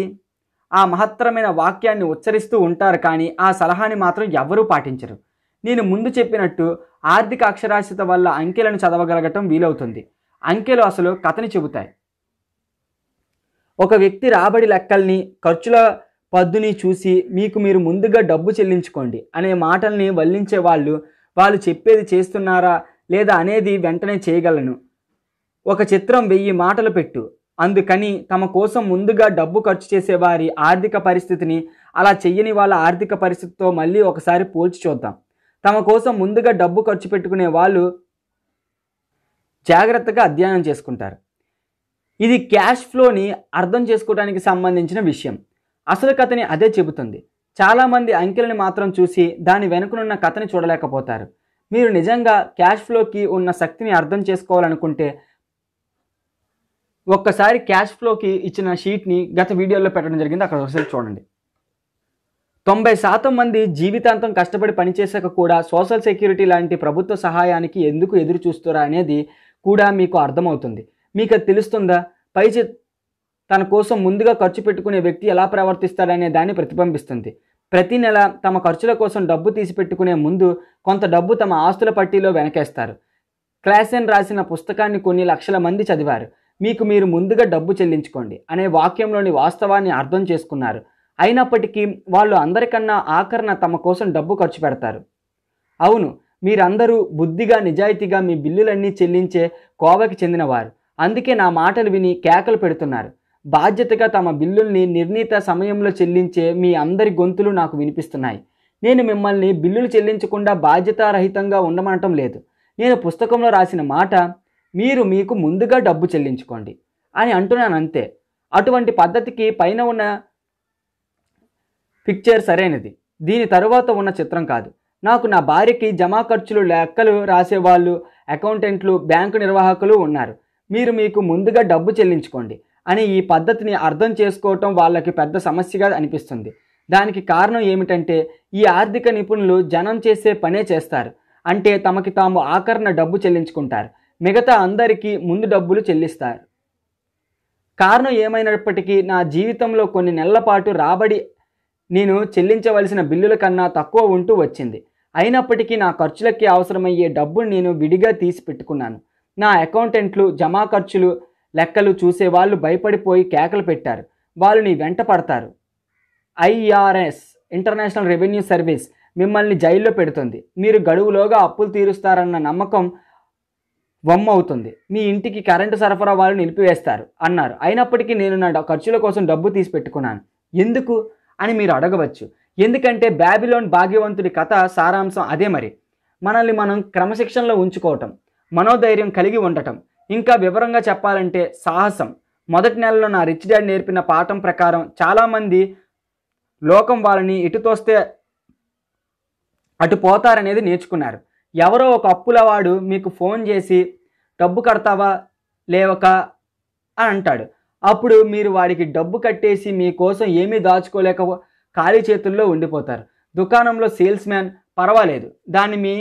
ఆ మహత్తరమైన వాక్యాన్ని ఉచ్చరిస్తూ ఉంటారు కానీ ఆ సలహాని మాత్రం ఎవరూ పాటించరు నేను ముందు చెప్పినట్టు ఆర్థిక అక్షరాస్యత వల్ల అంకెలను చదవగలగటం వీలవుతుంది అంకెలు అసలు కథని చెబుతాయి ఒక వ్యక్తి రాబడి లెక్కల్ని ఖర్చుల పద్దుని చూసి మీకు మీరు ముందుగా డబ్బు చెల్లించుకోండి అనే మాటల్ని వల్లించే వాళ్ళు వాళ్ళు చెప్పేది చేస్తున్నారా లేదా అనేది వెంటనే చేయగలను ఒక చిత్రం వెయ్యి మాటలు పెట్టు అందుకని తమ కోసం ముందుగా డబ్బు ఖర్చు చేసే వారి ఆర్థిక పరిస్థితిని అలా చెయ్యని వాళ్ళ ఆర్థిక పరిస్థితితో మళ్ళీ ఒకసారి పోల్చి చూద్దాం తమ కోసం ముందుగా డబ్బు ఖర్చు పెట్టుకునే వాళ్ళు జాగ్రత్తగా అధ్యయనం చేసుకుంటారు ఇది క్యాష్ ఫ్లోని అర్థం చేసుకోవడానికి సంబంధించిన విషయం అసలు కథని అదే చెబుతుంది చాలామంది అంకెలను మాత్రం చూసి దాని వెనుకనున్న కథని చూడలేకపోతారు మీరు నిజంగా క్యాష్ ఫ్లోకి ఉన్న శక్తిని అర్థం చేసుకోవాలనుకుంటే ఒక్కసారి క్యాష్ ఫ్లోకి ఇచ్చిన షీట్ని గత వీడియోలో పెట్టడం జరిగింది అక్కడ ఒకసారి చూడండి తొంభై శాతం మంది జీవితాంతం కష్టపడి పనిచేశాక కూడా సోషల్ సెక్యూరిటీ లాంటి ప్రభుత్వ సహాయానికి ఎందుకు ఎదురు చూస్తారా అనేది కూడా మీకు అర్థమవుతుంది మీకు అది తెలుస్తుందా పైచి తన కోసం ముందుగా ఖర్చు పెట్టుకునే వ్యక్తి ఎలా ప్రవర్తిస్తాడనే దాన్ని ప్రతిబింబిస్తుంది ప్రతి నెల తమ ఖర్చుల కోసం డబ్బు తీసి పెట్టుకునే ముందు కొంత డబ్బు తమ ఆస్తుల పట్టీలో వెనకేస్తారు క్లాసెన్ రాసిన పుస్తకాన్ని కొన్ని లక్షల మంది చదివారు మీకు మీరు ముందుగా డబ్బు చెల్లించుకోండి అనే వాక్యంలోని వాస్తవాన్ని అర్థం చేసుకున్నారు అయినప్పటికీ వాళ్ళు అందరికన్నా ఆఖరణ తమ కోసం డబ్బు ఖర్చు పెడతారు అవును మీరందరూ బుద్ధిగా నిజాయితీగా మీ బిల్లులన్నీ చెల్లించే కోవకి చెందినవారు అందుకే నా మాటలు విని కేకలు పెడుతున్నారు బాధ్యతగా తమ బిల్లుల్ని నిర్ణీత సమయంలో చెల్లించే మీ అందరి గొంతులు నాకు వినిపిస్తున్నాయి నేను మిమ్మల్ని బిల్లులు చెల్లించకుండా బాధ్యతారహితంగా ఉండమనటం లేదు నేను పుస్తకంలో రాసిన మాట మీరు మీకు ముందుగా డబ్బు చెల్లించుకోండి అని అంటున్నాను అంతే అటువంటి పద్ధతికి పైన ఉన్న పిక్చర్ సరైనది దీని తరువాత ఉన్న చిత్రం కాదు నాకు నా భార్యకి జమా ఖర్చులు లెక్కలు రాసేవాళ్ళు అకౌంటెంట్లు బ్యాంకు నిర్వాహకులు ఉన్నారు మీరు మీకు ముందుగా డబ్బు చెల్లించుకోండి అని ఈ పద్ధతిని అర్థం చేసుకోవటం వాళ్ళకి పెద్ద సమస్యగా అనిపిస్తుంది దానికి కారణం ఏమిటంటే ఈ ఆర్థిక నిపుణులు జనం చేసే పనే చేస్తారు అంటే తమకి తాము ఆకరణ డబ్బు చెల్లించుకుంటారు మిగతా అందరికీ ముందు డబ్బులు చెల్లిస్తారు కారణం ఏమైనప్పటికీ నా జీవితంలో కొన్ని నెలల పాటు రాబడి నేను చెల్లించవలసిన బిల్లుల కన్నా తక్కువ ఉంటూ వచ్చింది అయినప్పటికీ నా ఖర్చులకి అవసరమయ్యే డబ్బును నేను విడిగా తీసి పెట్టుకున్నాను నా అకౌంటెంట్లు జమా ఖర్చులు లెక్కలు చూసే వాళ్ళు భయపడిపోయి కేకలు పెట్టారు వాళ్ళు నీ వెంట పడతారు ఐఆర్ఎస్ ఇంటర్నేషనల్ రెవెన్యూ సర్వీస్ మిమ్మల్ని జైల్లో పెడుతుంది మీరు గడువులోగా అప్పులు తీరుస్తారన్న నమ్మకం వమ్మ అవుతుంది మీ ఇంటికి కరెంటు సరఫరా వాళ్ళు నిలిపివేస్తారు అన్నారు అయినప్పటికీ నేను నా ఖర్చుల కోసం డబ్బు తీసి పెట్టుకున్నాను ఎందుకు అని మీరు అడగవచ్చు ఎందుకంటే బ్యాబిలోన్ భాగ్యవంతుడి కథ సారాంశం అదే మరి మనల్ని మనం క్రమశిక్షణలో ఉంచుకోవటం మనోధైర్యం కలిగి ఉండటం ఇంకా వివరంగా చెప్పాలంటే సాహసం మొదటి నెలలో నా రిచ్ డాడ్ నేర్పిన పాఠం ప్రకారం చాలామంది లోకం వాళ్ళని ఇటు తోస్తే అటు పోతారనేది నేర్చుకున్నారు ఎవరో ఒక అప్పులవాడు మీకు ఫోన్ చేసి డబ్బు కడతావా లేవక అని అంటాడు అప్పుడు మీరు వాడికి డబ్బు కట్టేసి మీకోసం ఏమీ దాచుకోలేక ఖాళీ చేతుల్లో ఉండిపోతారు దుకాణంలో సేల్స్ మ్యాన్ పర్వాలేదు దాన్ని మీ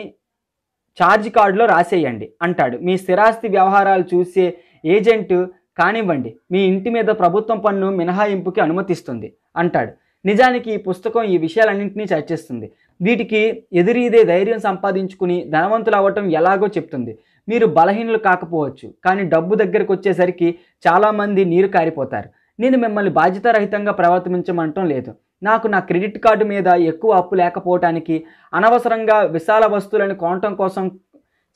ఛార్జ్ కార్డులో రాసేయండి అంటాడు మీ స్థిరాస్తి వ్యవహారాలు చూసే ఏజెంట్ కానివ్వండి మీ ఇంటి మీద ప్రభుత్వం పన్ను మినహాయింపుకి అనుమతిస్తుంది అంటాడు నిజానికి ఈ పుస్తకం ఈ విషయాలన్నింటినీ చర్చిస్తుంది వీటికి ఎదురీదే ధైర్యం సంపాదించుకుని ధనవంతులు అవ్వటం ఎలాగో చెప్తుంది మీరు బలహీనులు కాకపోవచ్చు కానీ డబ్బు దగ్గరకు వచ్చేసరికి చాలామంది నీరు కారిపోతారు నేను మిమ్మల్ని బాధ్యతారహితంగా ప్రవర్తించమంటం లేదు నాకు నా క్రెడిట్ కార్డు మీద ఎక్కువ అప్పు లేకపోవటానికి అనవసరంగా విశాల వస్తువులను కొనటం కోసం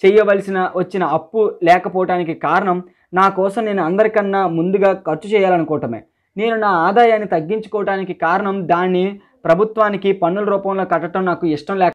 చేయవలసిన వచ్చిన అప్పు లేకపోవటానికి కారణం నా కోసం నేను అందరికన్నా ముందుగా ఖర్చు చేయాలనుకోవటమే నేను నా ఆదాయాన్ని తగ్గించుకోవటానికి కారణం దాన్ని ప్రభుత్వానికి పన్నుల రూపంలో కట్టడం నాకు ఇష్టం లేక